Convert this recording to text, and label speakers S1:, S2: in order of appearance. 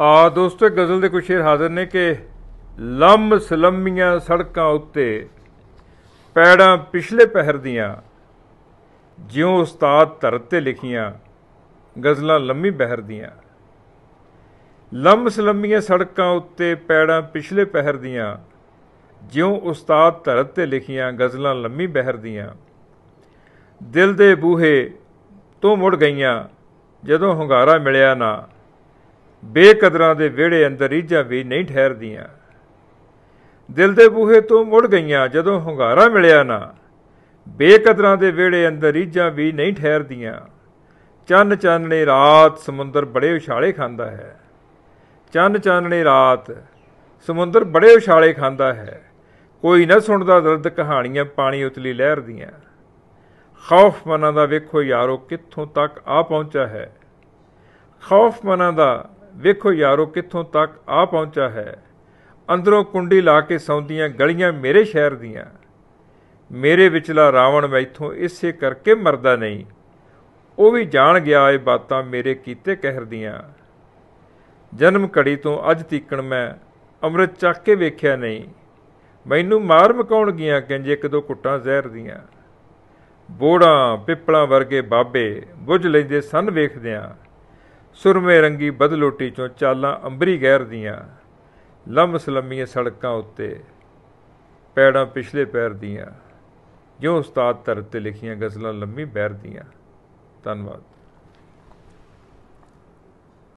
S1: ਆ ਦੋਸਤੋ ਗਜ਼ਲ ਦੇ ਕੁਝ ਸ਼ੇਰ ਹਾਜ਼ਰ ਨੇ ਕਿ ਲੰਮ ਸਲੰਮੀਆਂ ਸੜਕਾਂ ਉੱਤੇ ਪੈੜਾਂ ਪਿਛਲੇ ਪਹਿਰ ਦੀਆਂ ਜਿਉਂ ਉਸਤਾਦ ਧਰਤ ਤੇ ਲਿਖੀਆਂ ਗਜ਼ਲਾਂ ਲੰਮੀ ਬਹਿਰ ਦੀਆਂ ਲੰਮ ਸਲੰਮੀਆਂ ਸੜਕਾਂ ਉੱਤੇ ਪੈੜਾਂ ਪਿਛਲੇ ਪਹਿਰ ਦੀਆਂ ਜਿਉਂ ਉਸਤਾਦ ਧਰਤ ਤੇ ਲਿਖੀਆਂ ਗਜ਼ਲਾਂ ਲੰਮੀ ਬਹਿਰ ਦੀਆਂ ਦਿਲ ਦੇ ਬੂਹੇ ਤੋਂ ਮੁੜ ਗਈਆਂ ਜਦੋਂ ਹੰਗਾਰਾ ਮਿਲਿਆ ਨਾ ਬੇਕਦਰਾਂ ਦੇ ਵਿਹੜੇ ਅੰਦਰ ਰੀਝਾਂ ਵੀ ਨਹੀਂ ਠਹਿਰਦੀਆਂ ਦਿਲ ਦੇ ਬੂਹੇ ਤੋਂ ਮੁੜ ਗਈਆਂ ਜਦੋਂ ਹੰਗਾਰਾ ਮਿਲਿਆ ਨਾ ਬੇਕਦਰਾਂ ਦੇ ਵਿਹੜੇ ਅੰਦਰ ਰੀਝਾਂ ਵੀ ਨਹੀਂ ਠਹਿਰਦੀਆਂ ਚੰਨ ਚਾਨਣੇ ਰਾਤ ਸਮੁੰਦਰ ਬੜੇ ਉਛਾਲੇ ਖਾਂਦਾ ਹੈ ਚੰਨ ਚਾਨਣੇ ਰਾਤ ਸਮੁੰਦਰ ਬੜੇ ਉਛਾਲੇ ਖਾਂਦਾ ਹੈ ਕੋਈ ਨਾ ਸੁਣਦਾ ਦਰਦ ਕਹਾਣੀਆਂ ਪਾਣੀ ਉਤਲੀ ਲਹਿਰ ਦੀਆਂ ਖੌਫ ਮਨਾਂ ਦਾ ਵੇਖੋ ਯਾਰੋ ਕਿੱਥੋਂ ਤੱਕ ਆ ਪਹੁੰਚਾ ਹੈ ਖੌਫ ਮਨਾਂ ਦਾ ਵੇਖੋ ਯਾਰੋ ਕਿੱਥੋਂ ਤੱਕ ਆ ਪਹੁੰਚਾ ਹੈ ਅੰਦਰੋਂ ਕੁੰਡੀ ਲਾ ਕੇ ਸੌਂਦੀਆਂ ਗਲੀਆਂ ਮੇਰੇ ਸ਼ਹਿਰ ਦੀਆਂ ਮੇਰੇ ਵਿਚਲਾ ਰਾਵਣ ਮੈਥੋਂ ਇਸੇ ਕਰਕੇ ਮਰਦਾ ਨਹੀਂ ਉਹ ਵੀ ਜਾਣ ਗਿਆ ਏ ਬਾਤਾਂ ਮੇਰੇ ਕੀਤੇ ਕਹਿਰ ਦੀਆਂ ਜਨਮ ਘੜੀ ਤੋਂ ਅੱਜ ਤੀਕਣ ਮੈਂ ਅੰਮ੍ਰਿਤ ਚੱਕ ਕੇ ਵੇਖਿਆ ਨਹੀਂ ਮੈਨੂੰ ਮਾਰ ਮਕਾਉਣ ਗਿਆ ਕਿੰਜ ਇੱਕ ਦੋ ਕੁੱਟਾਂ ਜ਼ਹਿਰ ਦੀਆਂ ਬੋੜਾਂ ਪਿੱਪਲਾਂ ਵਰਗੇ ਬਾਬੇ ਬੁੱਝ ਲੈਂਦੇ ਸਨ ਵੇਖਦਿਆਂ ਸੁਰਮੇ ਰੰਗੀ ਬਦਲੋਟੀ ਚੋਂ ਚਾਲਾਂ ਅੰਬਰੀ ਗਹਿਰ ਦੀਆਂ ਲੰਮਸ ਲੰਮੀਆਂ ਸੜਕਾਂ ਉੱਤੇ ਪੈੜਾਂ ਪਿਛਲੇ ਪੈਰ ਦੀਆਂ ਜੋ ਉਸਤਾਦ ਤਰ ਤੇ ਲਿਖੀਆਂ ਗਜ਼ਲਾਂ ਲੰਮੀ ਬਹਿਰ ਦੀਆਂ ਧੰਨਵਾਦ